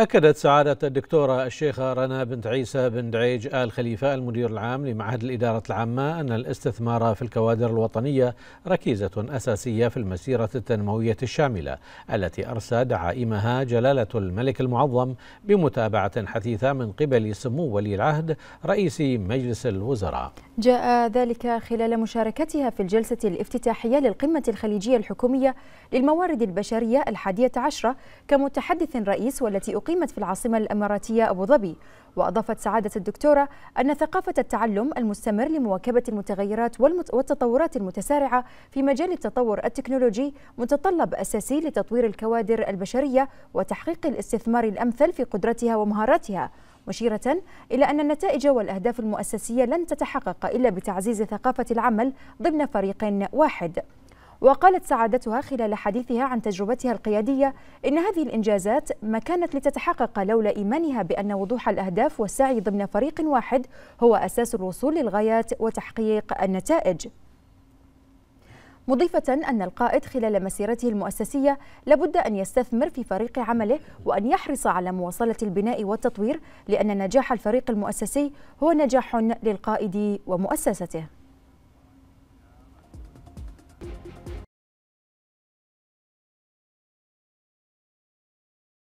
أكدت سعادة الدكتورة الشيخة رنا بنت عيسى بن دعيج آل خليفة المدير العام لمعهد الإدارة العامة أن الاستثمار في الكوادر الوطنية ركيزة أساسية في المسيرة التنموية الشاملة التي أرسى دعائمها جلالة الملك المعظم بمتابعة حثيثة من قبل سمو ولي العهد رئيس مجلس الوزراء جاء ذلك خلال مشاركتها في الجلسة الافتتاحية للقمة الخليجية الحكومية للموارد البشرية الحادية عشرة كمتحدث رئيس والتي أقيمت في العاصمة الإماراتية أبو ظبي وأضافت سعادة الدكتورة أن ثقافة التعلم المستمر لمواكبة المتغيرات والتطورات المتسارعة في مجال التطور التكنولوجي متطلب أساسي لتطوير الكوادر البشرية وتحقيق الاستثمار الأمثل في قدرتها ومهاراتها مشيرة إلى أن النتائج والأهداف المؤسسية لن تتحقق إلا بتعزيز ثقافة العمل ضمن فريق واحد وقالت سعادتها خلال حديثها عن تجربتها القيادية إن هذه الإنجازات ما كانت لتتحقق لولا إيمانها بأن وضوح الأهداف والسعي ضمن فريق واحد هو أساس الوصول للغايات وتحقيق النتائج مضيفة أن القائد خلال مسيرته المؤسسية لابد أن يستثمر في فريق عمله وأن يحرص على مواصلة البناء والتطوير لأن نجاح الفريق المؤسسي هو نجاح للقائد ومؤسسته